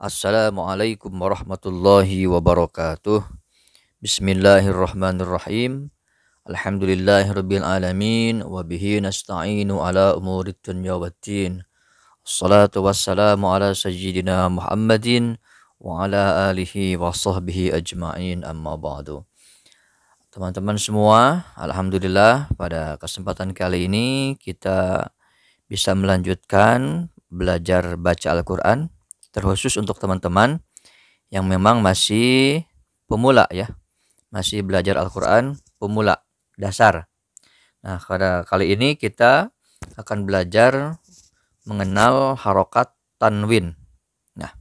Assalamualaikum warahmatullahi wabarakatuh. Bismillahirrahmanirrahim. Alhamdulillahirabbil alamin wa bihi nasta'inu ala umuri dunya waddin. Assalatu wassalamu ala sayyidina Muhammadin wa ala alihi wa sahbihi ajma'in amma ba'du. Teman-teman semua, alhamdulillah pada kesempatan kali ini kita bisa melanjutkan belajar baca Al-Qur'an terkhusus untuk teman-teman yang memang masih pemula ya, masih belajar Al-Quran pemula dasar. Nah, pada kali ini kita akan belajar mengenal harokat tanwin. Nah,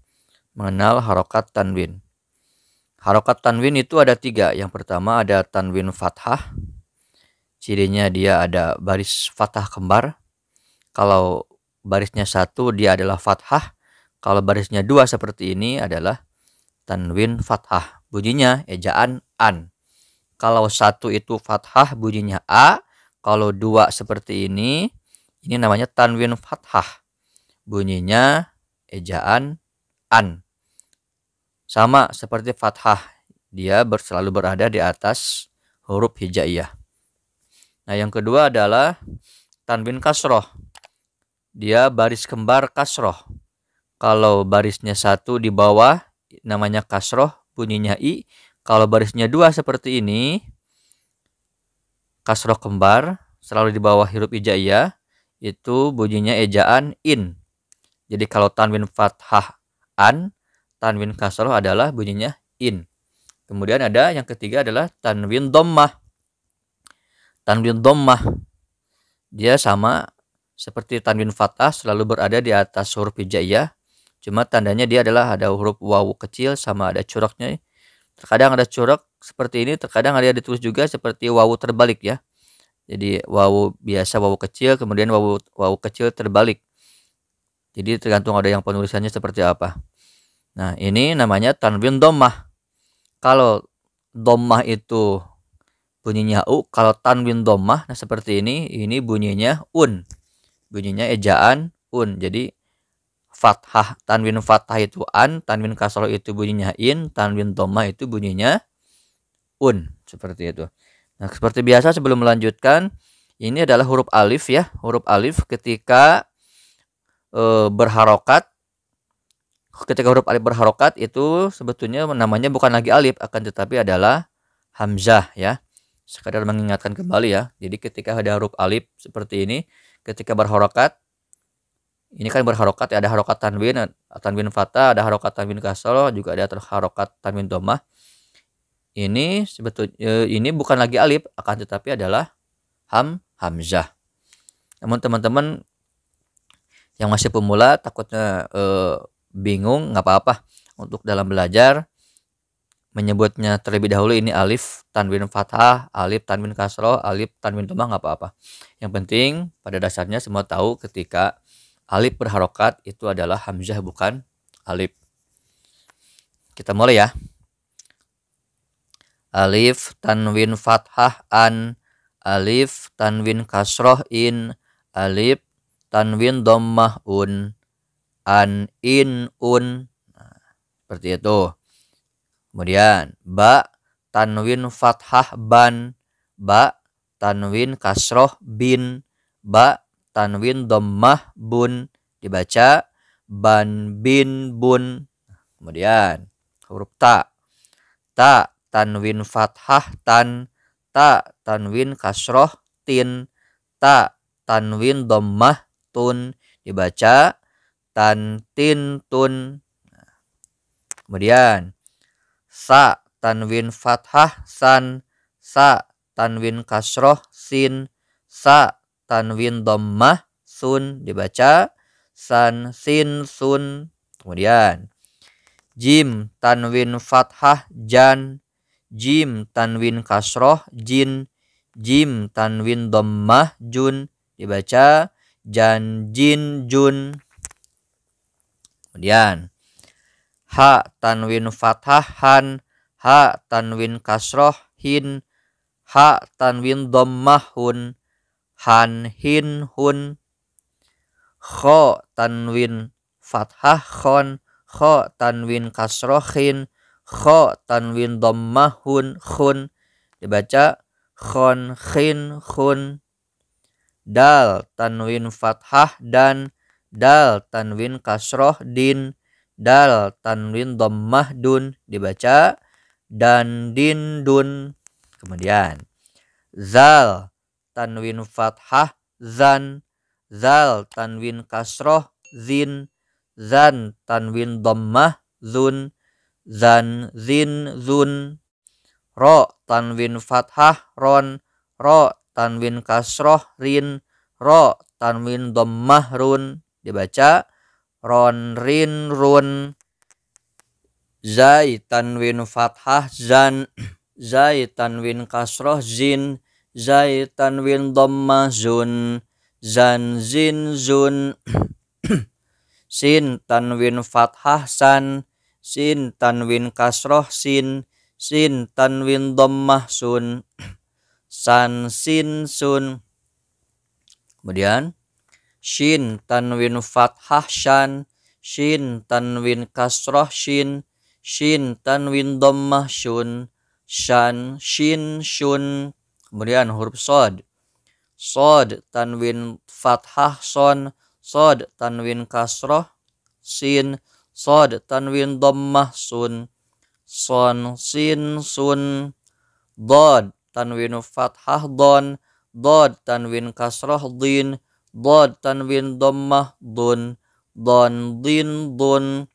mengenal harokat tanwin. Harokat tanwin itu ada tiga. Yang pertama ada tanwin fathah. Cirinya dia ada baris fathah kembar. Kalau barisnya satu dia adalah fathah. Kalau barisnya dua seperti ini adalah tanwin fathah. Bunyinya ejaan an. Kalau satu itu fathah bunyinya a. Kalau dua seperti ini, ini namanya tanwin fathah. Bunyinya ejaan an. Sama seperti fathah, dia selalu berada di atas huruf hijaiyah. Nah, yang kedua adalah tanwin kasroh. Dia baris kembar kasroh kalau barisnya satu di bawah namanya kasroh bunyinya i. Kalau barisnya dua seperti ini kasroh kembar selalu di bawah huruf ijaiyah itu bunyinya ejaan in. Jadi kalau tanwin fathah an, tanwin kasroh adalah bunyinya in. Kemudian ada yang ketiga adalah tanwin dommah. Tanwin dommah dia sama seperti tanwin fathah selalu berada di atas huruf hijaiyah Cuma tandanya dia adalah ada huruf wawu kecil sama ada coraknya. Terkadang ada corak seperti ini, terkadang ada ditulis juga seperti wawu terbalik ya. Jadi wawu biasa wawu kecil, kemudian wawu wawu kecil terbalik. Jadi tergantung ada yang penulisannya seperti apa. Nah, ini namanya tanwin dommah. Kalau dommah itu bunyinya u, kalau tanwin dommah nah seperti ini, ini bunyinya un. Bunyinya ejaan un. Jadi fathah. Tanwin fathah itu an, tanwin kasro itu bunyinya in, tanwin doma itu bunyinya un. Seperti itu. Nah, seperti biasa sebelum melanjutkan, ini adalah huruf alif ya. Huruf alif ketika e, berharokat. Ketika huruf alif berharokat itu sebetulnya namanya bukan lagi alif, akan tetapi adalah hamzah ya. Sekadar mengingatkan kembali ya. Jadi ketika ada huruf alif seperti ini, ketika berharokat ini kan berharokat ya ada harokat tanwin tanwin fata ada harokat tanwin kasroh, juga ada harokat tanwin domah ini sebetulnya e, ini bukan lagi alif akan tetapi adalah ham hamzah namun teman-teman yang masih pemula takutnya e, bingung nggak apa-apa untuk dalam belajar menyebutnya terlebih dahulu ini alif tanwin fathah alif tanwin kasroh, alif tanwin domah nggak apa-apa yang penting pada dasarnya semua tahu ketika Alif berharokat itu adalah hamzah bukan alif. Kita mulai ya. Alif tanwin fathah an alif tanwin kasroh in alif tanwin dommah un an in un nah, seperti itu kemudian ba tanwin fathah ban ba tanwin kasroh bin ba tanwin dommah bun dibaca ban bin bun. Kemudian huruf ta. Ta tanwin fathah tan ta tanwin kasroh tin ta tanwin dommah tun dibaca tan tin tun. Kemudian sa tanwin fathah san sa tanwin kasroh sin sa tanwin dommah sun dibaca san sin sun kemudian jim tanwin fathah jan jim tanwin kasroh jin jim tanwin dommah jun dibaca jan jin jun kemudian ha tanwin fathah han ha tanwin kasroh hin ha tanwin dommah hun Han Hin Hun Kho Tanwin Fathah Khon Kho Tanwin Kasrohin Kho Tanwin hun Khun dibaca Khon Khin Khun Dal Tanwin Fathah dan Dal Tanwin Kasroh Din Dal Tanwin Dommah Dun dibaca dan din dun kemudian zal tanwin fathah zan zal tanwin kasroh zin zan tanwin dhammah zun zan zin zun ro tanwin fathah ron ro tanwin kasroh rin ro tanwin dhammah run dibaca ron rin run zai tanwin fathah zan zai tanwin kasroh zin zai tanwin dhammah zun zan zin zun sin tanwin fathah san sin tanwin kasroh sin sin tanwin dhammah sun san sin sun kemudian sin tanwin fathah san, sin tanwin kasroh sin, sin tanwin dhammah sun, san shin sun. Kemudian huruf sod. Sod tanwin fathah son. Sod tanwin kasroh sin. Sod tanwin dommah sun. Son sin sun. Dod tanwin fathah don. Dod tanwin kasroh din. Dod tanwin dommah dun. Don din dun.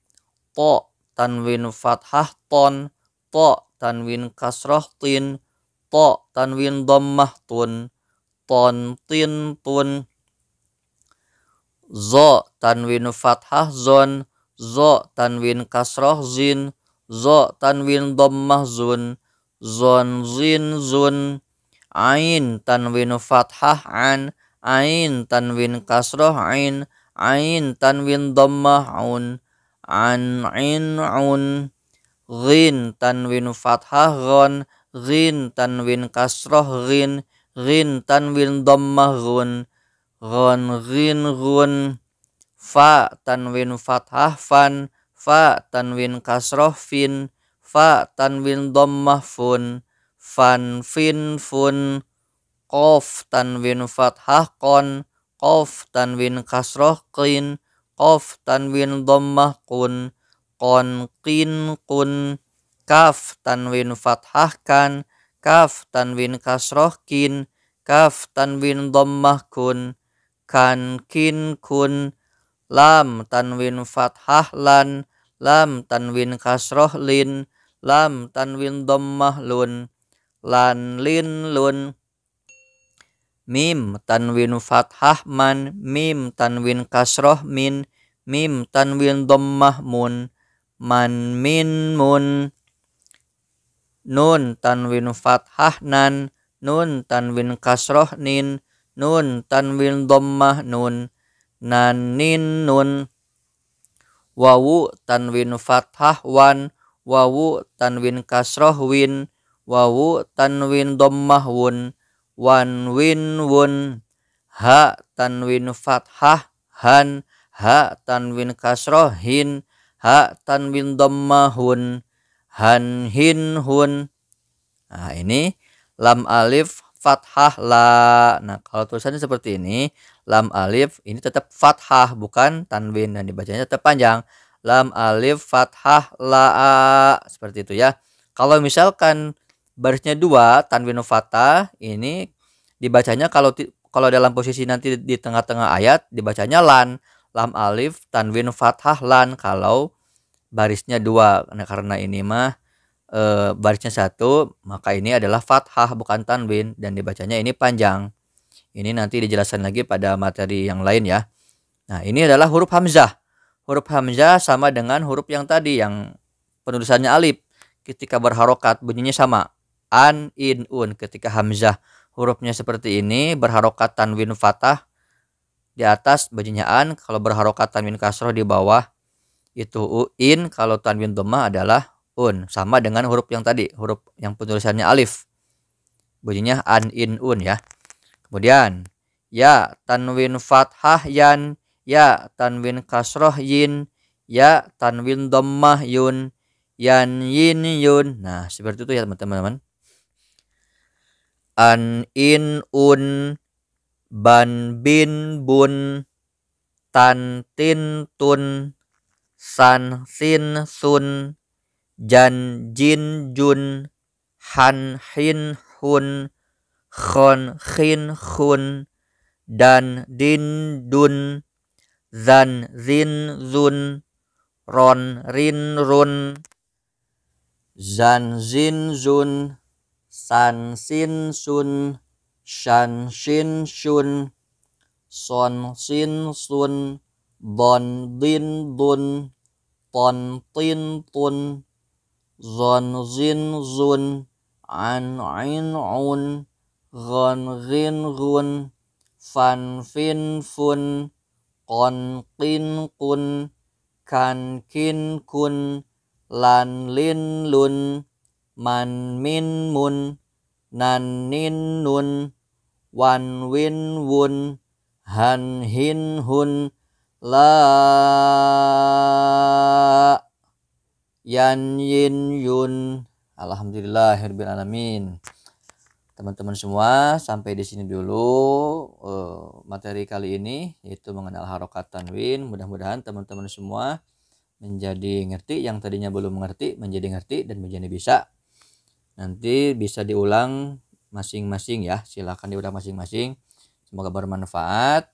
To tanwin fathah ton. To tanwin kasroh tin to tanwin dhammah tun ton tin tun zo tanwin fathah zon zo tanwin kasroh zin zo tanwin dhammah zun zon zin zun ain tanwin fathah an ain tanwin kasroh ain ain tanwin dhammah un an ain un ghin tanwin fathah ghon Rin tanwin kasroh rin. Rin tanwin dhammah run. run rin run. Fa tanwin fathah fan. Fa tanwin kasroh fin. Fa tanwin dhammah fun. Fan fin fun. Qaf tanwin fathah kon. Qaf tanwin kasroh qin. Qaf tanwin dhammah kun. Kon qin kun kaf tanwin fathahkan kaf tanwin kasrohkin kaf tanwin dhammah kun kan kin kun lam tanwin fathah lan lam tanwin kasroh lin lam tanwin dhammah lun lan lin lun mim tanwin fathah man mim tanwin kasroh min mim tanwin dhammah mun man min mun nun tanwin fathah nan nun tanwin kasroh nin nun tanwin dommah nun nan nin nun wawu tanwin fathah wan wawu tanwin kasroh win wawu tanwin dommah wun wan win wun ha tanwin fathah han ha tanwin kasroh hin ha tanwin dommah hun han hin hun nah ini lam alif fathah la nah kalau tulisannya seperti ini lam alif ini tetap fathah bukan tanwin dan dibacanya tetap panjang lam alif fathah la seperti itu ya kalau misalkan barisnya dua tanwin fathah ini dibacanya kalau kalau dalam posisi nanti di tengah-tengah ayat dibacanya lan lam alif tanwin fathah lan kalau barisnya dua nah, karena ini mah e, barisnya satu maka ini adalah fathah bukan tanwin dan dibacanya ini panjang ini nanti dijelaskan lagi pada materi yang lain ya nah ini adalah huruf hamzah huruf hamzah sama dengan huruf yang tadi yang penulisannya alif ketika berharokat bunyinya sama an in un ketika hamzah hurufnya seperti ini berharokat tanwin fathah di atas bunyinya an kalau berharokat tanwin kasroh di bawah itu in kalau tanwin domah adalah un sama dengan huruf yang tadi huruf yang penulisannya alif bunyinya an in un ya kemudian ya tanwin fathah yan ya tanwin kasroh yin ya tanwin domah yun yan yin yun nah seperti itu ya teman-teman an in un ban bin bun tan tin tun San, Sin, Sun, Jan, Jin, Jun, Han, Hin, Hun, Khon, Khin, Hun Dan, Din, Dun, Zan, Zin, Zun, Ron, Rin, Run, Zan, Zin, Zun, San, Sin, Sun, Shan, Shin, Shun, Son, Sin, Sun, bòn điên tuôn bòn tin tun giòn zin zun an ánh un gòn ghiên ruôn fan fin fun còn tin kun can kin kun lan lin lun man min mun nan nin nun wan win vuôn han hin hun la yan yin yun alhamdulillah herbil alamin teman-teman semua sampai di sini dulu eh, materi kali ini yaitu mengenal harokat tanwin mudah-mudahan teman-teman semua menjadi ngerti yang tadinya belum mengerti menjadi ngerti dan menjadi bisa nanti bisa diulang masing-masing ya silahkan diulang masing-masing semoga bermanfaat